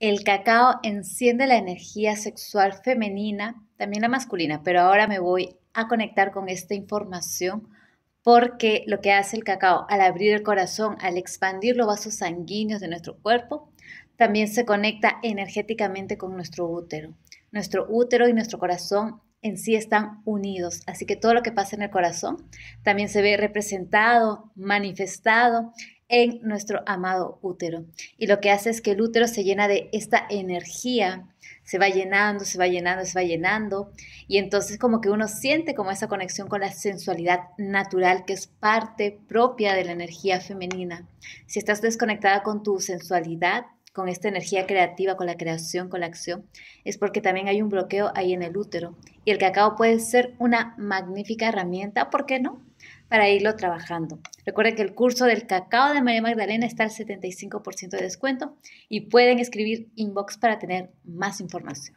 El cacao enciende la energía sexual femenina, también la masculina, pero ahora me voy a conectar con esta información porque lo que hace el cacao al abrir el corazón, al expandir los vasos sanguíneos de nuestro cuerpo, también se conecta energéticamente con nuestro útero. Nuestro útero y nuestro corazón en sí están unidos, así que todo lo que pasa en el corazón también se ve representado, manifestado en nuestro amado útero. Y lo que hace es que el útero se llena de esta energía, se va llenando, se va llenando, se va llenando. Y entonces como que uno siente como esa conexión con la sensualidad natural que es parte propia de la energía femenina. Si estás desconectada con tu sensualidad, con esta energía creativa, con la creación, con la acción, es porque también hay un bloqueo ahí en el útero. Y el cacao puede ser una magnífica herramienta, ¿por qué no? Para irlo trabajando. Recuerden que el curso del cacao de María Magdalena está al 75% de descuento y pueden escribir inbox para tener más información.